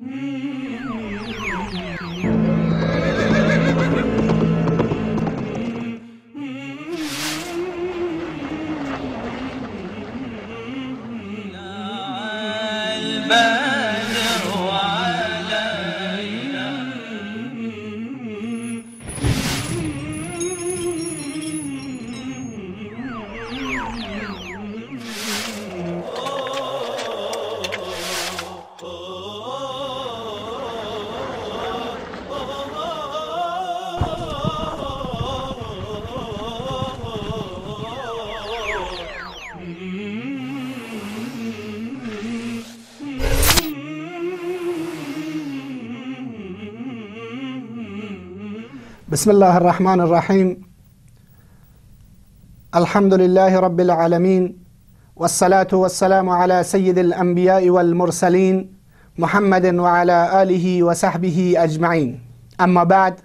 Thank mm-hmm. you. بسم الله الرحمن الرحيم الحمد لله رب العالمين والصلاة والسلام على سيد الأنبياء والمرسلين محمد وعلى آله وصحبه اجمعین اما بعد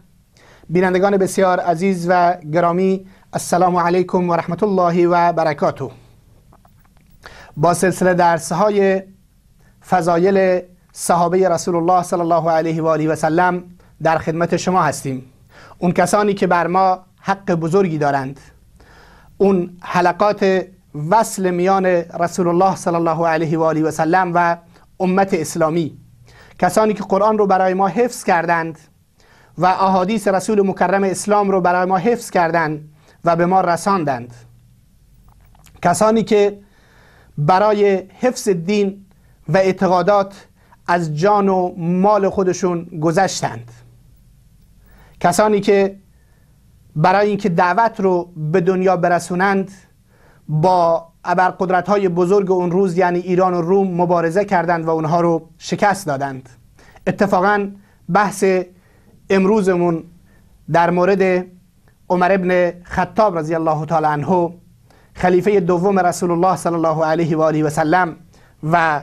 بینندگان بسیار عزیز و گرامی السلام علیکم و رحمت الله و برکاته با سلسله درس های فضایل صحابه رسول الله صلی الله علیه و آله و سلم در خدمت شما هستیم اون کسانی که بر ما حق بزرگی دارند اون حلقات وصل میان رسول الله صلی الله علیه و آله و سلم و امت اسلامی کسانی که قرآن رو برای ما حفظ کردند و احادیث رسول مکرم اسلام رو برای ما حفظ کردند و به ما رساندند کسانی که برای حفظ دین و اعتقادات از جان و مال خودشون گذشتند کسانی که برای اینکه دعوت رو به دنیا برسونند با ابرقدرت های بزرگ اون روز یعنی ایران و روم مبارزه کردند و اونها رو شکست دادند اتفاقا بحث امروزمون در مورد عمر ابن خطاب رضی الله تعالی عنه خلیفه دوم رسول الله صلی الله علیه و آله و سلم و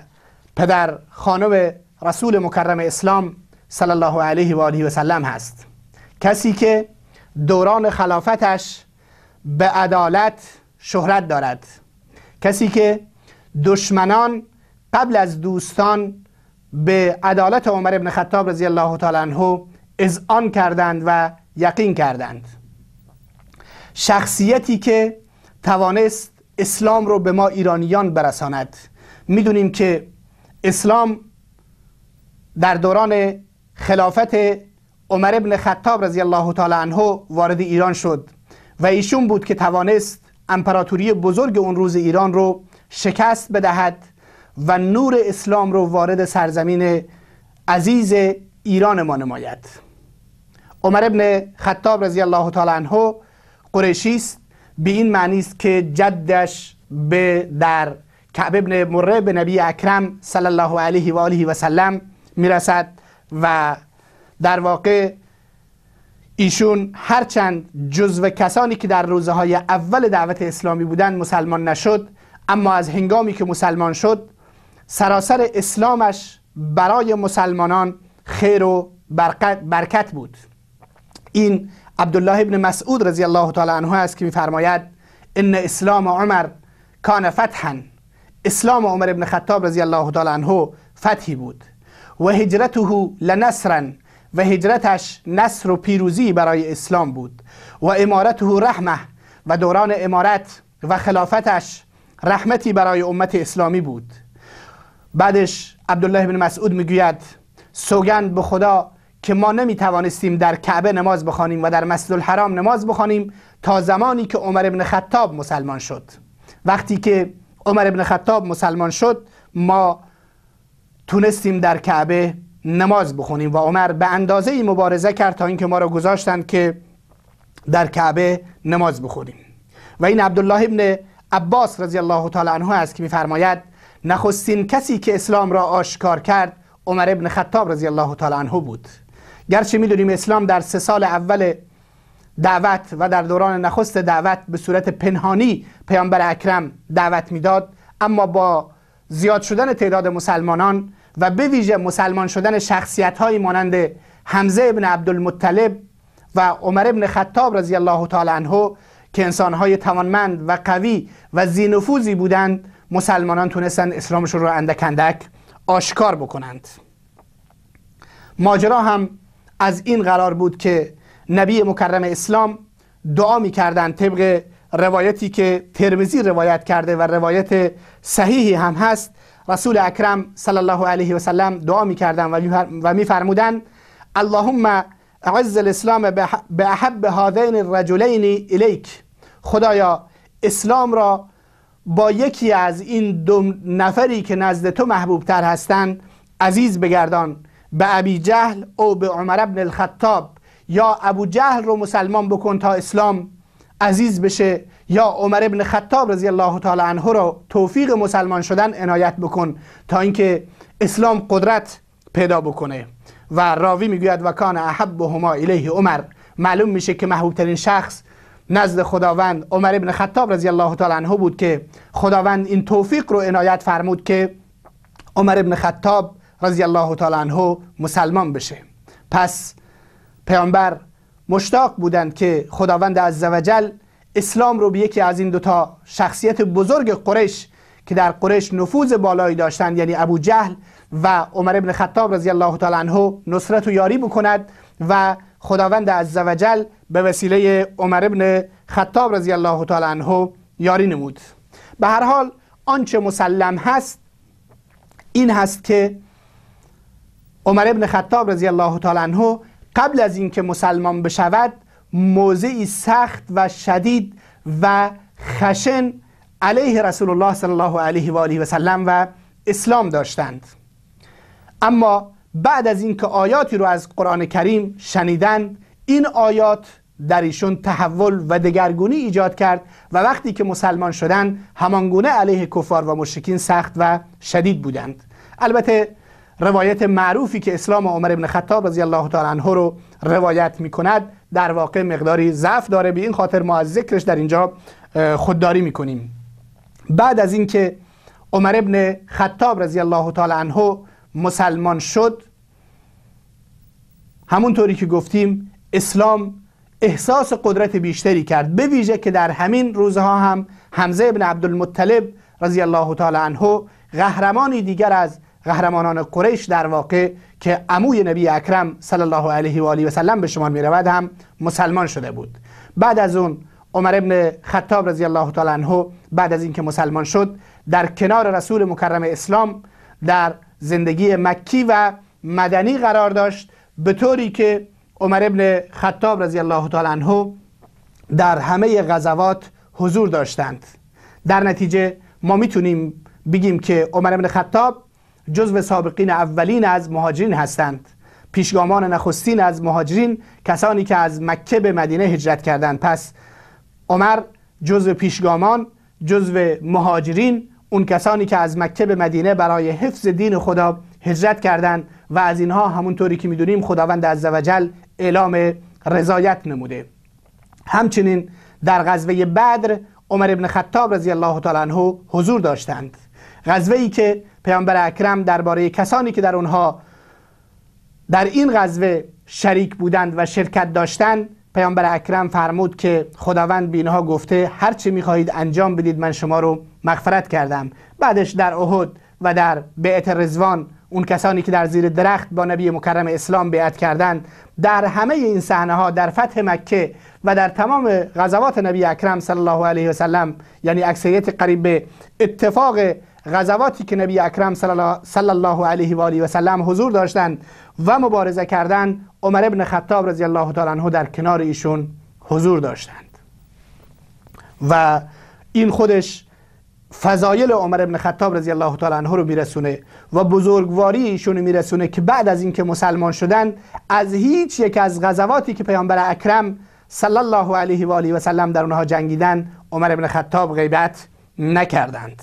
پدر خانم رسول مکرم اسلام صلی الله علیه و آله و سلم هست کسی که دوران خلافتش به عدالت شهرت دارد کسی که دشمنان قبل از دوستان به عدالت عمر ابن خطاب رضی الله تعالی عنه اذعان کردند و یقین کردند شخصیتی که توانست اسلام رو به ما ایرانیان برساند میدونیم که اسلام در دوران خلافت عمر ابن خطاب رضی الله تعالی عنه وارد ایران شد و ایشون بود که توانست امپراتوری بزرگ اون روز ایران رو شکست بدهد و نور اسلام رو وارد سرزمین عزیز ایران ما نماید عمر ابن خطاب رضی الله تعالی عنه قریشی است به این معنی است که جدش به در کعب ابن مره به نبی اکرم صلی الله علیه و آله و سلم میرسد و در واقع ایشون هرچند جزو کسانی که در روزه های اول دعوت اسلامی بودند مسلمان نشد اما از هنگامی که مسلمان شد سراسر اسلامش برای مسلمانان خیر و برکت بود این عبدالله ابن مسعود رضی الله تعالی عنه است که میفرماید ان اسلام عمر کان فتحا اسلام عمر ابن خطاب رضی الله تعالی عنه فتحی بود و هجرته لنصرا و هجرتش نصر و پیروزی برای اسلام بود و امارته رحمه و دوران امارت و خلافتش رحمتی برای امت اسلامی بود بعدش عبدالله بن مسعود میگوید سوگند به خدا که ما نمیتوانستیم در کعبه نماز بخوانیم و در مسجد الحرام نماز بخوانیم تا زمانی که عمر ابن خطاب مسلمان شد وقتی که عمر ابن خطاب مسلمان شد ما تونستیم در کعبه نماز بخونیم و عمر به اندازه مبارزه کرد تا اینکه ما را گذاشتند که در کعبه نماز بخونیم و این عبدالله ابن عباس رضی الله تعالی عنه است که میفرماید نخستین کسی که اسلام را آشکار کرد عمر ابن خطاب رضی الله تعالی عنه بود گرچه میدونیم اسلام در سه سال اول دعوت و در دوران نخست دعوت به صورت پنهانی پیامبر اکرم دعوت میداد اما با زیاد شدن تعداد مسلمانان و به ویژه مسلمان شدن شخصیت مانند حمزه ابن عبدالمطلب و عمر ابن خطاب رضی الله تعالی عنه که های توانمند و قوی و زینفوزی بودند مسلمانان تونستند اسلامشون رو اندک آشکار بکنند ماجرا هم از این قرار بود که نبی مکرم اسلام دعا می کردن طبق روایتی که ترمزی روایت کرده و روایت صحیحی هم هست رسول اکرم صلی الله علیه و سلم دعا میکردن و میفرمودن اللهم اعز الاسلام به احب هذین الرجلین الیک خدایا اسلام را با یکی از این دو نفری که نزد تو محبوب تر هستند عزیز بگردان به ابی جهل او به عمر ابن الخطاب یا ابو جهل رو مسلمان بکن تا اسلام عزیز بشه یا عمر ابن خطاب رضی الله تعالی عنه را توفیق مسلمان شدن عنایت بکن تا اینکه اسلام قدرت پیدا بکنه و راوی میگوید و کان احبهما الیه عمر معلوم میشه که محبوب ترین شخص نزد خداوند عمر ابن خطاب رضی الله تعالی عنه بود که خداوند این توفیق رو عنایت فرمود که عمر ابن خطاب رضی الله تعالی عنه مسلمان بشه پس پیامبر مشتاق بودند که خداوند عزوجل اسلام رو به یکی از این دوتا شخصیت بزرگ قریش که در قریش نفوذ بالایی داشتند یعنی ابو جهل و عمر ابن خطاب رضی الله تعالی عنه نصرت و یاری بکند و خداوند عزوجل به وسیله عمر ابن خطاب رضی الله تعالی عنه یاری نمود به هر حال آنچه مسلم هست این هست که عمر ابن خطاب رضی الله تعالی عنه قبل از اینکه مسلمان بشود موضعی سخت و شدید و خشن علیه رسول الله صلی الله علیه و آله و سلم و اسلام داشتند اما بعد از اینکه آیاتی رو از قرآن کریم شنیدند این آیات در ایشون تحول و دگرگونی ایجاد کرد و وقتی که مسلمان شدند همانگونه علیه کفار و مشرکین سخت و شدید بودند البته روایت معروفی که اسلام عمر ابن خطاب رضی الله تعالی عنه رو روایت می کند در واقع مقداری ضعف داره به این خاطر ما از ذکرش در اینجا خودداری میکنیم بعد از اینکه عمر ابن خطاب رضی الله تعالی عنه مسلمان شد همونطوری که گفتیم اسلام احساس قدرت بیشتری کرد به ویژه که در همین روزها هم حمزه ابن عبدالمطلب رضی الله تعالی عنه قهرمانی دیگر از قهرمانان قریش در واقع که عموی نبی اکرم صلی الله علیه و آله و سلم به شمار می رود هم مسلمان شده بود بعد از اون عمر ابن خطاب رضی الله تعالی عنه بعد از اینکه مسلمان شد در کنار رسول مکرم اسلام در زندگی مکی و مدنی قرار داشت به طوری که عمر ابن خطاب رضی الله تعالی عنه در همه غزوات حضور داشتند در نتیجه ما میتونیم بگیم که عمر ابن خطاب جزو سابقین اولین از مهاجرین هستند پیشگامان نخستین از مهاجرین کسانی که از مکه به مدینه هجرت کردند پس عمر جزو پیشگامان جزو مهاجرین اون کسانی که از مکه به مدینه برای حفظ دین خدا هجرت کردند و از اینها همونطوری که میدونیم خداوند وجل اعلام رضایت نموده همچنین در غزوه بدر عمر ابن خطاب رضی الله تعالی عنه حضور داشتند غزوه ای که پیامبر اکرم درباره کسانی که در اونها در این غزوه شریک بودند و شرکت داشتند پیامبر اکرم فرمود که خداوند به اینها گفته هر چی میخواهید انجام بدید من شما رو مغفرت کردم بعدش در احد و در بیعت رزوان اون کسانی که در زیر درخت با نبی مکرم اسلام بیعت کردند در همه این صحنه ها در فتح مکه و در تمام غزوات نبی اکرم صلی الله علیه و سلم یعنی اکثریت قریب به اتفاق غزواتی که نبی اکرم صلی الله علیه و آله و سلم حضور داشتند و مبارزه کردند عمر ابن خطاب رضی الله تعالی عنه در کنار ایشون حضور داشتند و این خودش فضایل عمر ابن خطاب رضی الله تعالی عنه رو میرسونه و بزرگواری ایشون میرسونه که بعد از اینکه مسلمان شدن از هیچ یک از غزواتی که پیامبر اکرم صلی الله علیه و آله و سلم در اونها جنگیدن عمر ابن خطاب غیبت نکردند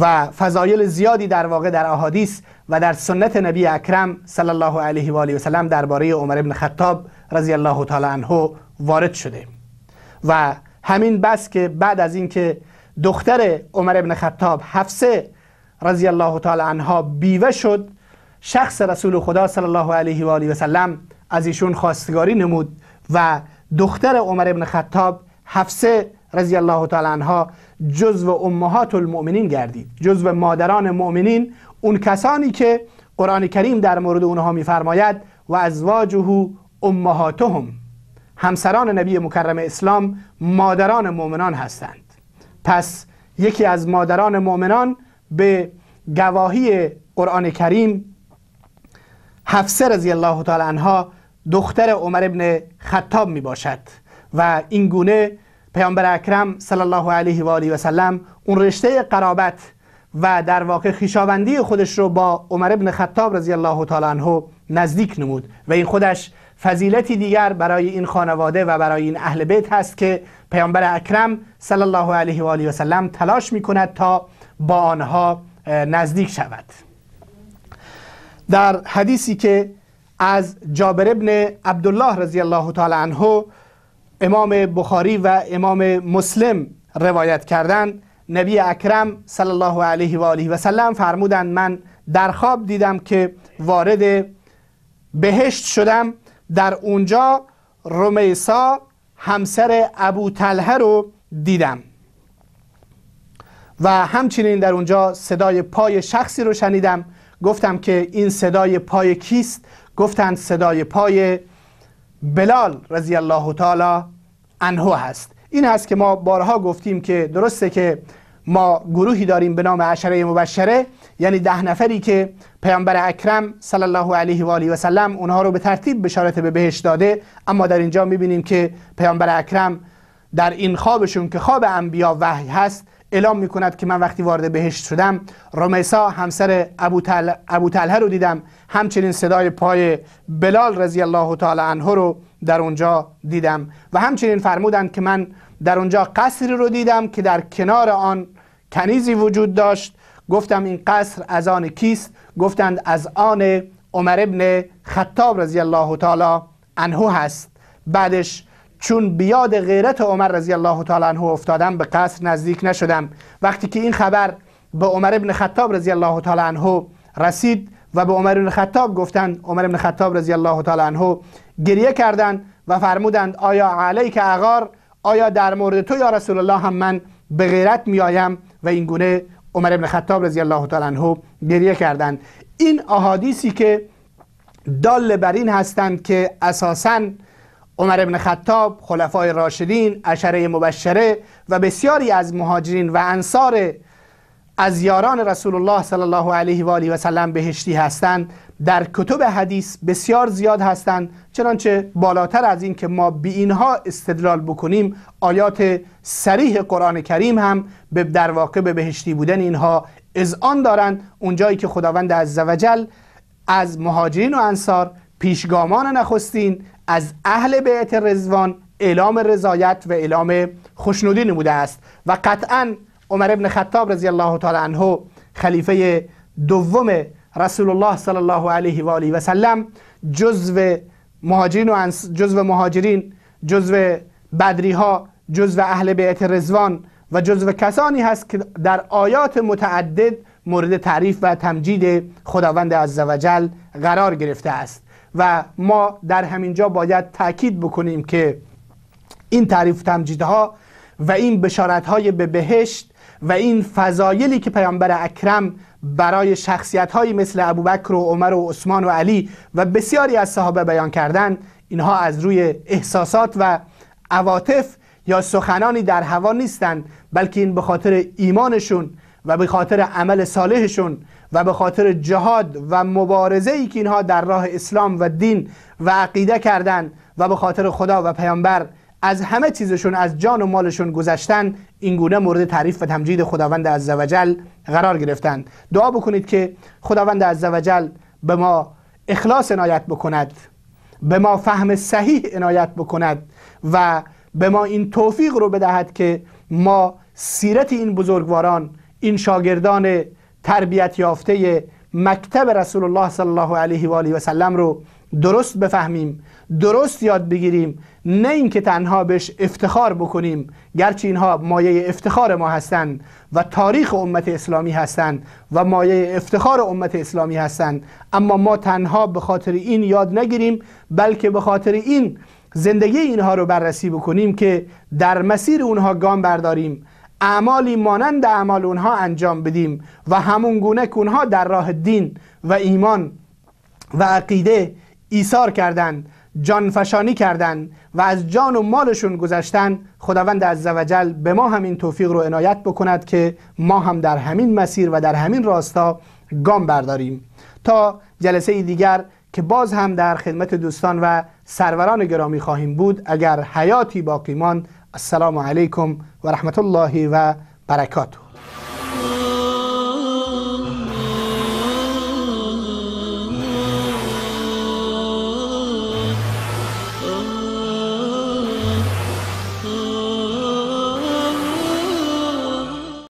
و فضایل زیادی در واقع در احادیث و در سنت نبی اکرم صلی الله علیه و آله و سلم درباره عمر ابن خطاب رضی الله تعالی عنه وارد شده و همین بس که بعد از اینکه دختر عمر ابن خطاب حفصه رضی الله تعالی عنها بیوه شد شخص رسول خدا صلی الله علیه و آله و سلم از ایشون خواستگاری نمود و دختر عمر ابن خطاب حفصه رضی الله تعالی عنها جزء امهات المؤمنین گردید جزء مادران مؤمنین اون کسانی که قرآن کریم در مورد اونها میفرماید و ازواجه امهاتهم همسران نبی مکرم اسلام مادران مؤمنان هستند پس یکی از مادران مؤمنان به گواهی قرآن کریم حفصه رضی الله تعالی عنها دختر عمر ابن خطاب می باشد و این گونه پیامبر اکرم صلی الله علیه و آله و سلم اون رشته قرابت و در واقع خیشاوندی خودش رو با عمر ابن خطاب رضی الله تعالی عنه نزدیک نمود و این خودش فضیلتی دیگر برای این خانواده و برای این اهل بیت هست که پیامبر اکرم صلی الله علیه و آله و سلم تلاش می کند تا با آنها نزدیک شود در حدیثی که از جابر ابن عبدالله رضی الله تعالی عنه امام بخاری و امام مسلم روایت کردند نبی اکرم صلی الله علیه و آله و سلم فرمودند من در خواب دیدم که وارد بهشت شدم در اونجا رومیسا همسر ابو تله رو دیدم و همچنین در اونجا صدای پای شخصی رو شنیدم گفتم که این صدای پای کیست گفتند صدای پای بلال رضی الله تعالی عنه هست این هست که ما بارها گفتیم که درسته که ما گروهی داریم به نام عشره مبشره یعنی ده نفری که پیامبر اکرم صلی الله علیه و آله و سلم اونها رو به ترتیب بشارت به بهشت داده اما در اینجا میبینیم که پیامبر اکرم در این خوابشون که خواب انبیا وحی هست اعلام میکند که من وقتی وارد بهشت شدم رمیسا همسر ابو, تل... رو دیدم همچنین صدای پای بلال رضی الله تعالی عنه رو در اونجا دیدم و همچنین فرمودند که من در اونجا قصری رو دیدم که در کنار آن کنیزی وجود داشت گفتم این قصر از آن کیست گفتند از آن عمر ابن خطاب رضی الله تعالی عنه هست بعدش چون بیاد غیرت عمر رضی الله تعالی عنه افتادم به قصر نزدیک نشدم وقتی که این خبر به عمر ابن خطاب رضی الله تعالی عنه رسید و به عمر ابن خطاب گفتند عمر ابن خطاب رضی الله تعالی عنه گریه کردند و فرمودند آیا علیک اغار آیا در مورد تو یا رسول الله هم من به غیرت میآیم و این گونه عمر ابن خطاب رضی الله تعالی عنه گریه کردند این احادیثی که دال بر این هستند که اساسا عمر ابن خطاب خلفای راشدین اشره مبشره و بسیاری از مهاجرین و انصار از یاران رسول الله صلی الله علیه و آله و سلم بهشتی هستند در کتب حدیث بسیار زیاد هستند چنانچه بالاتر از این که ما به اینها استدلال بکنیم آیات سریح قرآن کریم هم به در واقع به بهشتی بودن اینها اذعان دارند اونجایی که خداوند عزوجل از مهاجرین و انصار پیشگامان نخستین از اهل بیت رزوان اعلام رضایت و اعلام خوشنودی نموده است و قطعا عمر ابن خطاب رضی الله تعالی عنه خلیفه دوم رسول الله صلی الله علیه و آله و سلم جزو مهاجرین و جزو مهاجرین جزو بدری ها جزو اهل بیت رزوان و جزو کسانی هست که در آیات متعدد مورد تعریف و تمجید خداوند عزوجل قرار گرفته است و ما در همین جا باید تاکید بکنیم که این تعریف تمجیدها و این بشارت های به بهشت و این فضایلی که پیامبر اکرم برای شخصیت هایی مثل ابوبکر و عمر و عثمان و علی و بسیاری از صحابه بیان کردن اینها از روی احساسات و عواطف یا سخنانی در هوا نیستند بلکه این به خاطر ایمانشون و به خاطر عمل صالحشون و به خاطر جهاد و مبارزه ای که اینها در راه اسلام و دین و عقیده کردند و به خاطر خدا و پیامبر از همه چیزشون از جان و مالشون گذشتن اینگونه مورد تعریف و تمجید خداوند عزوجل قرار گرفتند دعا بکنید که خداوند عزوجل به ما اخلاص عنایت بکند به ما فهم صحیح عنایت بکند و به ما این توفیق رو بدهد که ما سیرت این بزرگواران این شاگردان تربیت یافته مکتب رسول الله صلی الله علیه و آله و سلم رو درست بفهمیم درست یاد بگیریم نه اینکه تنها بهش افتخار بکنیم گرچه اینها مایه افتخار ما هستند و تاریخ امت اسلامی هستند و مایه افتخار امت اسلامی هستند اما ما تنها به خاطر این یاد نگیریم بلکه به خاطر این زندگی اینها رو بررسی بکنیم که در مسیر اونها گام برداریم اعمالی مانند اعمال اونها انجام بدیم و همون گونه که اونها در راه دین و ایمان و عقیده ایثار کردند جانفشانی کردند و از جان و مالشون گذشتن خداوند از زوجل به ما همین توفیق رو عنایت بکند که ما هم در همین مسیر و در همین راستا گام برداریم تا جلسه دیگر که باز هم در خدمت دوستان و سروران گرامی خواهیم بود اگر حیاتی باقی ماند السلام علیکم و رحمت الله و برکاته